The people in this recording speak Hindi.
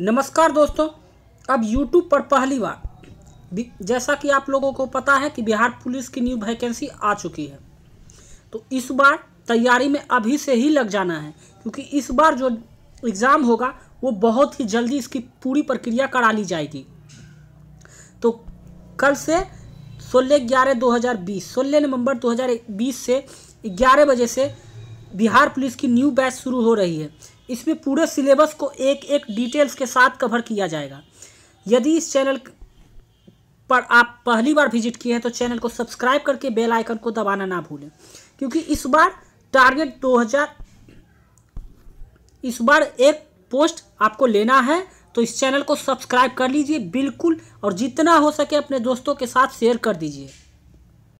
नमस्कार दोस्तों अब YouTube पर पहली बार जैसा कि आप लोगों को पता है कि बिहार पुलिस की न्यू वैकेंसी आ चुकी है तो इस बार तैयारी में अभी से ही लग जाना है क्योंकि इस बार जो एग्ज़ाम होगा वो बहुत ही जल्दी इसकी पूरी प्रक्रिया करा ली जाएगी तो कल से सोलह ग्यारह दो हज़ार बीस सोलह नवंबर दो हज़ार बीस से ग्यारह बजे से बिहार पुलिस की न्यू बैच शुरू हो रही है इसमें पूरे सिलेबस को एक एक डिटेल्स के साथ कवर किया जाएगा यदि इस चैनल पर आप पहली बार विजिट किए हैं तो चैनल को सब्सक्राइब करके बेल आइकन को दबाना ना भूलें क्योंकि इस बार टारगेट 2000 इस बार एक पोस्ट आपको लेना है तो इस चैनल को सब्सक्राइब कर लीजिए बिल्कुल और जितना हो सके अपने दोस्तों के साथ शेयर कर दीजिए